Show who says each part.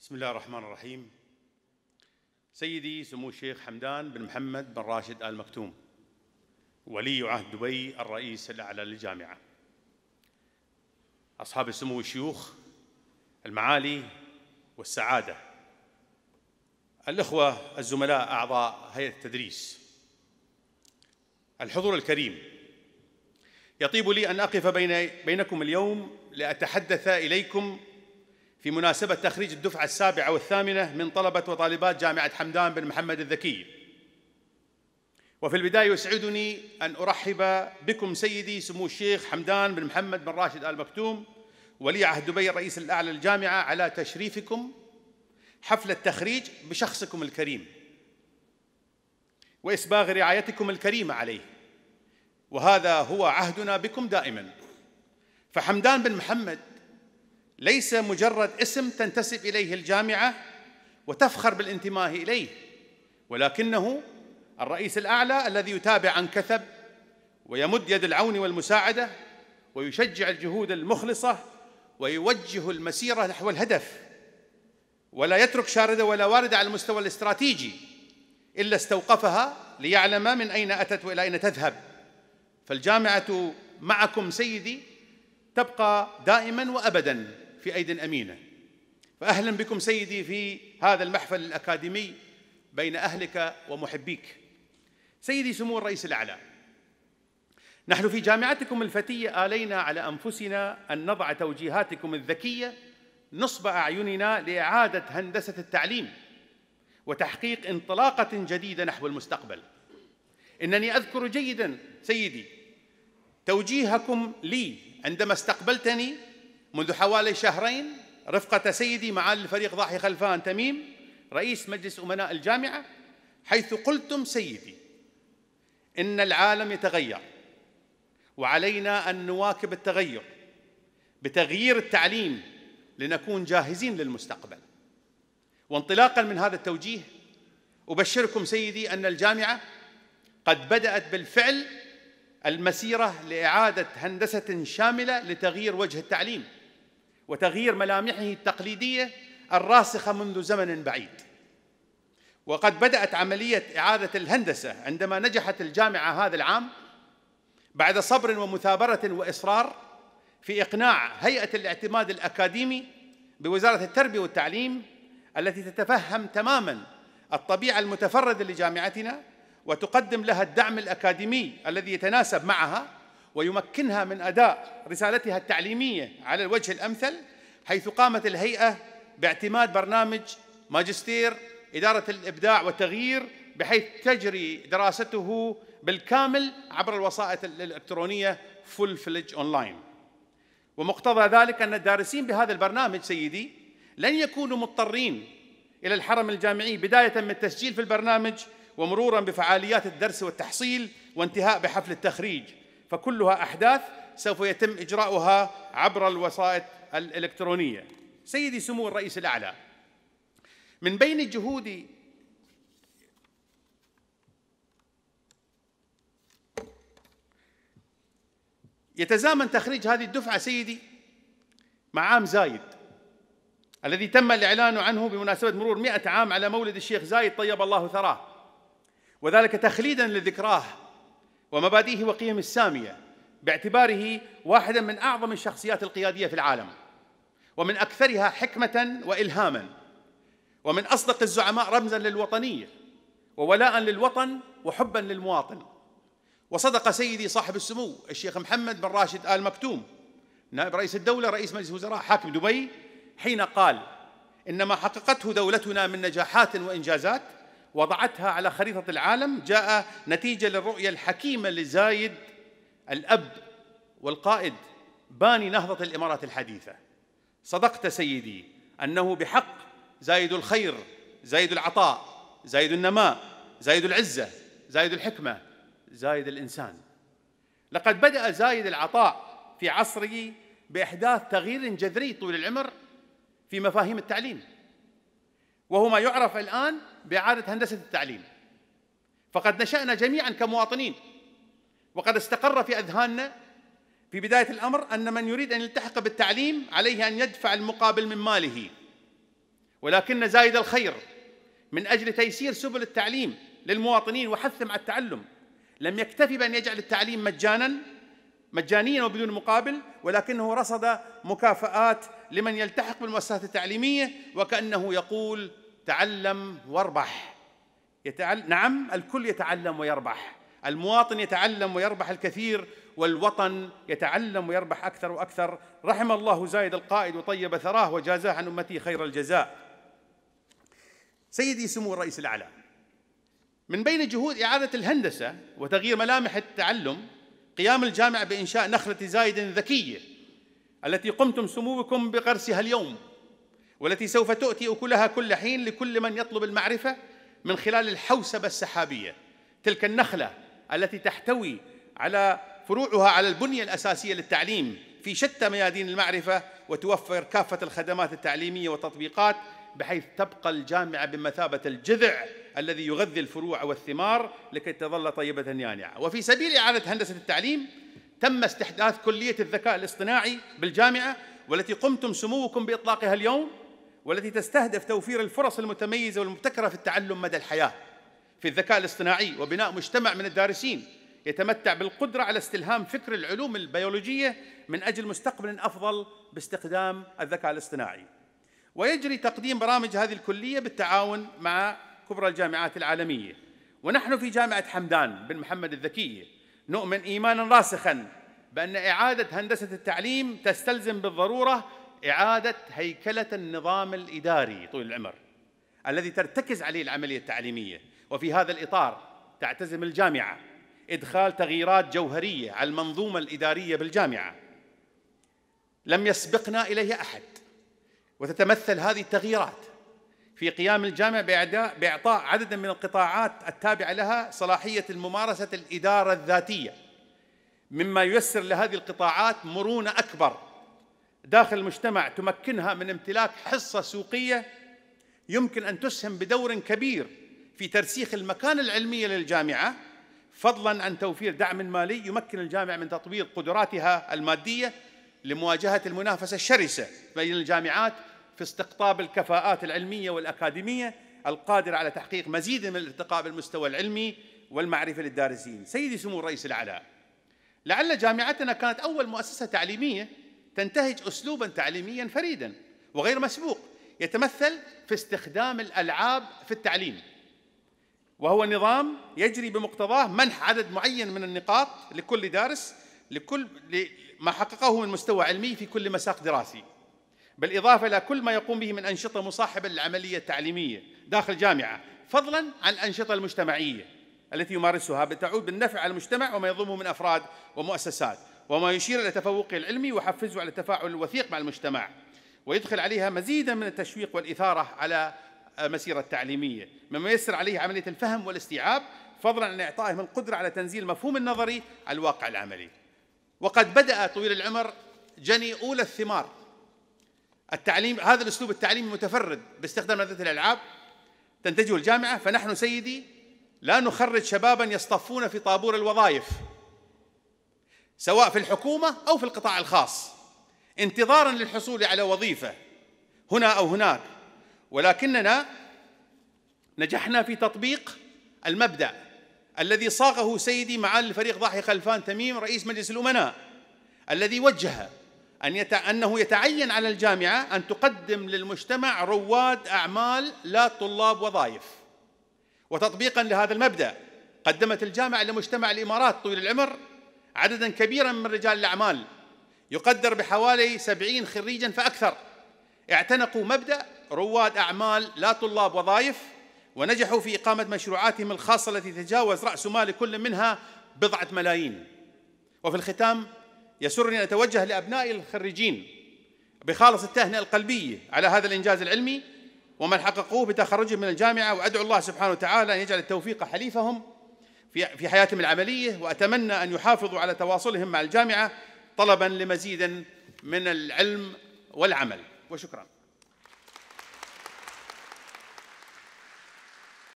Speaker 1: بسم الله الرحمن الرحيم سيدي سمو الشيخ حمدان بن محمد بن راشد آل مكتوم ولي عهد دبي الرئيس الأعلى للجامعة أصحاب السمو الشيوخ المعالي والسعادة الإخوة الزملاء أعضاء هيئة التدريس الحضور الكريم يطيب لي أن أقف بين بينكم اليوم لأتحدث إليكم في مناسبة تخريج الدفعة السابعة والثامنة من طلبة وطالبات جامعة حمدان بن محمد الذكي وفي البداية يسعدني أن أرحب بكم سيدي سمو الشيخ حمدان بن محمد بن راشد آل مكتوم ولي عهد دبي الرئيس الأعلى للجامعة على تشريفكم حفل التخريج بشخصكم الكريم وإسباغ رعايتكم الكريمة عليه وهذا هو عهدنا بكم دائما فحمدان بن محمد ليس مجرد اسم تنتسب اليه الجامعه وتفخر بالانتماء اليه ولكنه الرئيس الاعلى الذي يتابع عن كثب ويمد يد العون والمساعده ويشجع الجهود المخلصه ويوجه المسيره نحو الهدف ولا يترك شارده ولا وارده على المستوى الاستراتيجي الا استوقفها ليعلم من اين اتت والى اين تذهب فالجامعه معكم سيدي تبقى دائما وابدا في أيد أمينة فأهلا بكم سيدي في هذا المحفل الأكاديمي بين أهلك ومحبيك سيدي سمو الرئيس الأعلى نحن في جامعتكم الفتية آلينا على أنفسنا أن نضع توجيهاتكم الذكية نصب أعيننا لإعادة هندسة التعليم وتحقيق انطلاقة جديدة نحو المستقبل إنني أذكر جيدا سيدي توجيهكم لي عندما استقبلتني منذ حوالي شهرين رفقة سيدي معالي الفريق ضاحي خلفان تميم رئيس مجلس أمناء الجامعة حيث قلتم سيدي إن العالم يتغير وعلينا أن نواكب التغير بتغيير التعليم لنكون جاهزين للمستقبل وانطلاقا من هذا التوجيه أبشركم سيدي أن الجامعة قد بدأت بالفعل المسيرة لإعادة هندسة شاملة لتغيير وجه التعليم وتغيير ملامحه التقليديه الراسخه منذ زمن بعيد وقد بدات عمليه اعاده الهندسه عندما نجحت الجامعه هذا العام بعد صبر ومثابره واصرار في اقناع هيئه الاعتماد الاكاديمي بوزاره التربيه والتعليم التي تتفهم تماما الطبيعه المتفرده لجامعتنا وتقدم لها الدعم الاكاديمي الذي يتناسب معها ويمكنها من أداء رسالتها التعليمية على الوجه الأمثل حيث قامت الهيئة باعتماد برنامج ماجستير إدارة الإبداع والتغيير بحيث تجري دراسته بالكامل عبر الوسائط الإلكترونية فول فلج أونلاين ومقتضى ذلك أن الدارسين بهذا البرنامج سيدي لن يكونوا مضطرين إلى الحرم الجامعي بداية من التسجيل في البرنامج ومرورا بفعاليات الدرس والتحصيل وانتهاء بحفل التخريج فكلها أحداث سوف يتم إجراؤها عبر الوسائط الإلكترونية سيدي سمو الرئيس الأعلى من بين جهود يتزامن تخريج هذه الدفعة سيدي مع عام زايد الذي تم الإعلان عنه بمناسبة مرور مئة عام على مولد الشيخ زايد طيب الله ثراه وذلك تخليدا لذكراه ومبادئه وقيمه السامية باعتباره واحدا من أعظم الشخصيات القيادية في العالم ومن أكثرها حكمة وإلهاما ومن أصدق الزعماء رمزا للوطنية وولاء للوطن وحبا للمواطن وصدق سيدي صاحب السمو الشيخ محمد بن راشد آل مكتوم نائب رئيس الدولة رئيس مجلس الوزراء حاكم دبي حين قال إن ما حققته دولتنا من نجاحات وإنجازات وضعتها على خريطة العالم جاء نتيجة للرؤية الحكيمة لزايد الأب والقائد باني نهضة الإمارات الحديثة صدقت سيدي أنه بحق زايد الخير زايد العطاء زايد النماء زايد العزة زايد الحكمة زايد الإنسان لقد بدأ زايد العطاء في عصره بإحداث تغيير جذري طول العمر في مفاهيم التعليم وهو ما يعرف الآن بإعادة هندسة التعليم فقد نشأنا جميعا كمواطنين وقد استقر في أذهاننا في بداية الأمر أن من يريد أن يلتحق بالتعليم عليه أن يدفع المقابل من ماله ولكن زايد الخير من أجل تيسير سبل التعليم للمواطنين وحثهم على التعلم لم يكتفي بأن يجعل التعليم مجانا مجانيا وبدون مقابل ولكنه رصد مكافآت لمن يلتحق بالمؤسسات التعليمية وكأنه يقول تعلم واربح يتعل... نعم الكل يتعلم ويربح المواطن يتعلم ويربح الكثير والوطن يتعلم ويربح أكثر وأكثر رحم الله زايد القائد وطيب ثراه وجازاه عن أمته خير الجزاء سيدي سمو الرئيس الأعلى من بين جهود إعادة الهندسة وتغيير ملامح التعلم قيام الجامعة بإنشاء نخلة زايد ذكية التي قمتم سموكم بغرسها اليوم والتي سوف تؤتي أكلها كل حين لكل من يطلب المعرفة من خلال الحوسبة السحابية تلك النخلة التي تحتوي على فروعها على البنية الأساسية للتعليم في شتى ميادين المعرفة وتوفر كافة الخدمات التعليمية والتطبيقات بحيث تبقى الجامعة بمثابة الجذع الذي يغذي الفروع والثمار لكي تظل طيبة يانعة وفي سبيل إعادة هندسة التعليم تم استحداث كلية الذكاء الاصطناعي بالجامعة والتي قمتم سموكم بإطلاقها اليوم والتي تستهدف توفير الفرص المتميزة والمبتكرة في التعلم مدى الحياة في الذكاء الاصطناعي وبناء مجتمع من الدارسين يتمتع بالقدرة على استلهام فكر العلوم البيولوجية من أجل مستقبل أفضل باستخدام الذكاء الاصطناعي ويجري تقديم برامج هذه الكلية بالتعاون مع كبرى الجامعات العالمية ونحن في جامعة حمدان بن محمد الذكية نؤمن إيمانا راسخا بأن إعادة هندسة التعليم تستلزم بالضرورة إعادة هيكلة النظام الإداري طول العمر الذي ترتكز عليه العملية التعليمية وفي هذا الإطار تعتزم الجامعة إدخال تغييرات جوهرية على المنظومة الإدارية بالجامعة لم يسبقنا إليها أحد وتتمثل هذه التغييرات في قيام الجامعة بإعطاء عدد من القطاعات التابعة لها صلاحية الممارسة الإدارة الذاتية مما ييسر لهذه القطاعات مرونة أكبر داخل المجتمع تمكنها من امتلاك حصة سوقية يمكن أن تسهم بدور كبير في ترسيخ المكانة العلمية للجامعة فضلا عن توفير دعم مالي يمكن الجامعة من تطوير قدراتها المادية لمواجهة المنافسة الشرسة بين الجامعات في استقطاب الكفاءات العلمية والأكاديمية القادرة على تحقيق مزيد من الارتقاء بالمستوى العلمي والمعرفة للدارسين سيدي سمو الرئيس العلاء لعل جامعتنا كانت أول مؤسسة تعليمية تنتهج اسلوبا تعليميا فريدا وغير مسبوق يتمثل في استخدام الالعاب في التعليم وهو نظام يجري بمقتضاه منح عدد معين من النقاط لكل دارس لكل ما حققه من مستوى علمي في كل مساق دراسي بالإضافة إلى كل ما يقوم به من أنشطة مصاحبة للعملية التعليمية داخل الجامعة فضلا عن الأنشطة المجتمعية التي يمارسها بتعود بالنفع على المجتمع وما يضمه من أفراد ومؤسسات وما يشير إلى تفوقه العلمي ويحفزه على التفاعل الوثيق مع المجتمع ويدخل عليها مزيدا من التشويق والإثارة على مسيرة التعليمية مما يسر عليه عملية الفهم والاستيعاب فضلا عن إعطائهم القدرة على تنزيل المفهوم النظري على الواقع العملي وقد بدأ طويل العمر جني أولى الثمار التعليم هذا الأسلوب التعليمي متفرد باستخدام مادة الألعاب تنتجه الجامعة فنحن سيدي لا نخرج شبابا يصطفون في طابور الوظائف سواء في الحكومة أو في القطاع الخاص انتظارا للحصول على وظيفة هنا أو هناك ولكننا نجحنا في تطبيق المبدأ الذي صاغه سيدي معالي الفريق ضاحي خلفان تميم رئيس مجلس الأمناء الذي وجه أن يت... أنه يتعين على الجامعة أن تقدم للمجتمع رواد أعمال لا طلاب وظائف وتطبيقا لهذا المبدأ قدمت الجامعة لمجتمع الإمارات طويل العمر عددا كبيرا من رجال الأعمال يقدر بحوالي سبعين خريجا فأكثر اعتنقوا مبدأ رواد أعمال لا طلاب وظائف ونجحوا في إقامة مشروعاتهم الخاصة التي تجاوز رأس مال كل منها بضعة ملايين وفي الختام يسرني أن أتوجه لأبنائي الخريجين بخالص التهنئة القلبية على هذا الإنجاز العلمي ومن حققوه بتخرجهم من الجامعة وأدعو الله سبحانه وتعالى أن يجعل التوفيق حليفهم في في حياتهم العمليه واتمنى ان يحافظوا على تواصلهم مع الجامعه طلبا لمزيد من العلم والعمل وشكرا